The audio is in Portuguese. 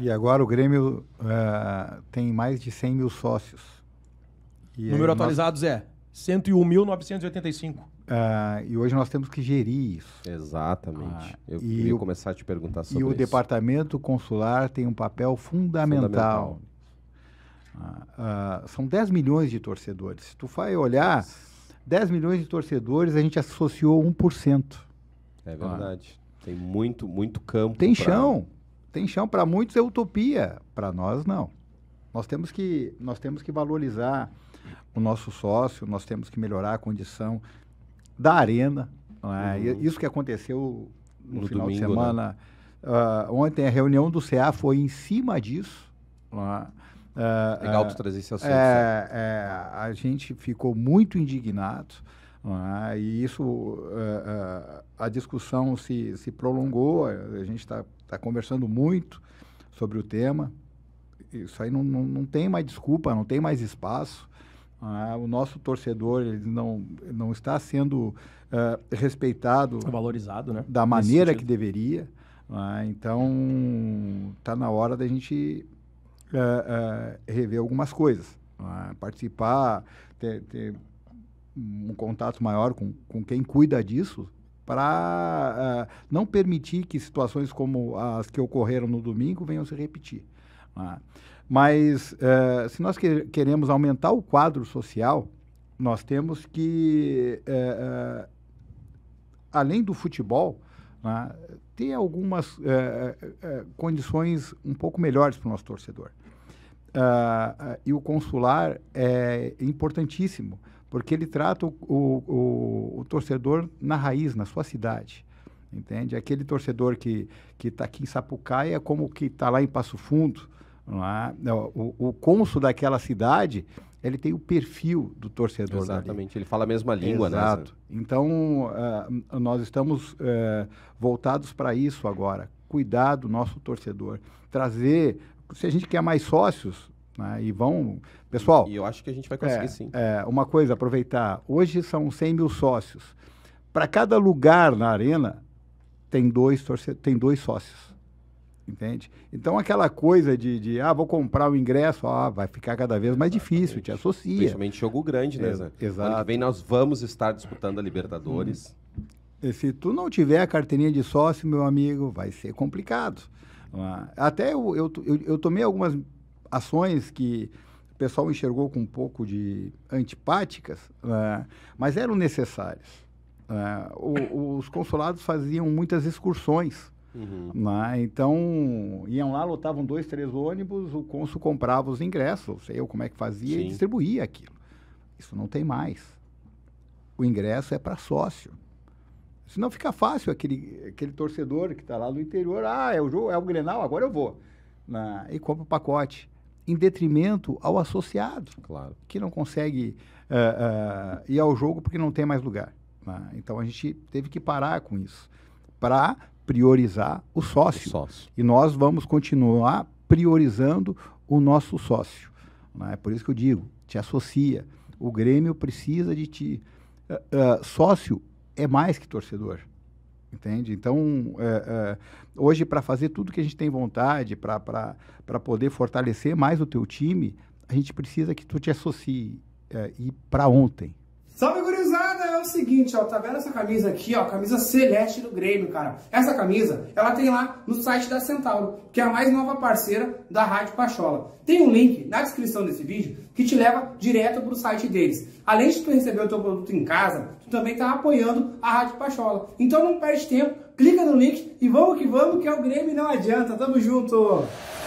E agora o Grêmio uh, tem mais de 100 mil sócios. E Número atualizado nós... é 101.985. Uh, é, e hoje nós temos que gerir isso. Exatamente. Ah, eu e o, começar a te perguntar sobre isso. E o isso. departamento consular tem um papel fundamental. fundamental. Uh, uh, são 10 milhões de torcedores. Se tu vai olhar, 10 milhões de torcedores, a gente associou 1%. É verdade. Tem muito, muito campo. Tem pra... chão tem chão para muitos é utopia, para nós não. Nós temos que nós temos que valorizar o nosso sócio, nós temos que melhorar a condição da arena. É? Uhum. Isso que aconteceu no, no final domingo, de né? semana. Né? Uh, ontem a reunião do CA foi em cima disso. Uh, Legal ah, tu trazer esse assunto. É, é, a gente ficou muito indignado. Uh, e isso, uh, a discussão se, se prolongou, a gente está está conversando muito sobre o tema. Isso aí não, não, não tem mais desculpa, não tem mais espaço. Ah, o nosso torcedor ele não, não está sendo uh, respeitado, valorizado, né? Da maneira que deveria. Ah, então está na hora da gente uh, uh, rever algumas coisas, né? participar, ter, ter, um contato maior com, com quem cuida disso, para uh, eh, não permitir que situações como as que ocorreram no domingo venham se repetir. Né. Mas uh, se nós que queremos aumentar o quadro social, nós temos que, uh, além do futebol, né, ter algumas condições um pouco melhores para o nosso torcedor. Uh, e o consular é importantíssimo, porque ele trata o, o, o, torcedor na raiz, na sua cidade. Entende? Aquele torcedor que está aqui em Sapucaia é como que está lá em Passo Fundo. É? O, o cônsul daquela cidade, ele tem o perfil do torcedor Exatamente, dali. ele fala a mesma língua, né? Exato. Né? Então, uh, nós estamos uh, voltados para isso agora. Cuidar do nosso torcedor, trazer se a gente quer mais sócios, né, e vão. Pessoal. E eu acho que a gente vai conseguir é, sim. É, uma coisa, aproveitar. Hoje são 100 mil sócios. Para cada lugar na arena, tem dois, torce... tem dois sócios. Entende? Então, aquela coisa de, de, ah, vou comprar o ingresso, ah, vai ficar cada vez mais Exatamente. difícil, te associa. Principalmente jogo grande, né, Zé? Exato. Ano que vem nós vamos estar disputando a Libertadores. Hum. E se tu não tiver a carteirinha de sócio, meu amigo, vai ser complicado. Até eu, eu, eu, eu tomei algumas ações que o pessoal enxergou com um pouco de antipáticas, uh, mas eram necessárias. Uh, o, os consulados faziam muitas excursões. Uhum. Né? Então, iam lá, lotavam dois, três ônibus, o cônsul comprava os ingressos, sei eu como é que fazia, Sim. e distribuía aquilo. Isso não tem mais. O ingresso é para sócio. Senão fica fácil aquele, aquele torcedor que está lá no interior, ah, é o jogo, é o Grenal, agora eu vou. Na, e compra o pacote. Em detrimento ao associado, claro. que não consegue uh, uh, ir ao jogo porque não tem mais lugar. Né? Então a gente teve que parar com isso para priorizar o sócio. o sócio. E nós vamos continuar priorizando o nosso sócio. Né? É por isso que eu digo, te associa. O Grêmio precisa de ti. Uh, uh, sócio é mais que torcedor. Entende? Então, é, é, hoje, para fazer tudo que a gente tem vontade, para poder fortalecer mais o teu time, a gente precisa que tu te associe. É, e para ontem. Salve, é o seguinte, ó, tá vendo essa camisa aqui, ó, camisa celeste do Grêmio, cara. Essa camisa, ela tem lá no site da Centauro, que é a mais nova parceira da Rádio Pachola. Tem um link na descrição desse vídeo que te leva direto pro site deles. Além de tu receber o teu produto em casa, tu também tá apoiando a Rádio Pachola. Então não perde tempo, clica no link e vamos que vamos, que é o Grêmio não adianta. Tamo junto!